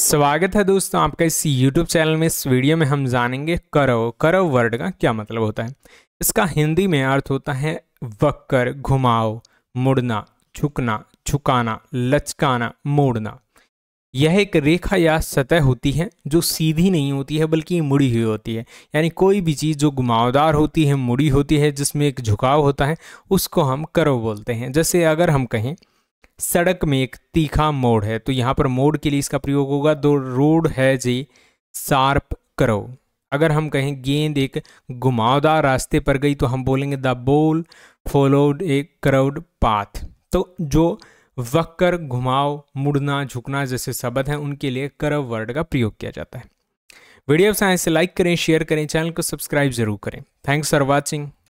स्वागत है दोस्तों आपका इस YouTube चैनल में इस वीडियो में हम जानेंगे करव करव वर्ड का क्या मतलब होता है इसका हिंदी में अर्थ होता है वक्कर घुमाओ मुड़ना झुकना झुकाना लचकाना मोड़ना यह एक रेखा या सतह होती है जो सीधी नहीं होती है बल्कि मुड़ी हुई होती है यानी कोई भी चीज़ जो घुमावदार होती है मुड़ी होती है जिसमें एक झुकाव होता है उसको हम करव बोलते हैं जैसे अगर हम कहें सड़क में एक तीखा मोड़ है तो यहां पर मोड़ के लिए इसका प्रयोग होगा दो रोड है जी शार्प करो अगर हम कहें गेंद एक घुमावदार रास्ते पर गई तो हम बोलेंगे द बोल फॉलोड ए क्राउड पाथ तो जो कर घुमाव मुड़ना झुकना जैसे शब्द हैं उनके लिए करव वर्ड का प्रयोग किया जाता है वीडियो साइंस से लाइक करें शेयर करें चैनल को सब्सक्राइब जरूर करें थैंक्स फॉर वॉचिंग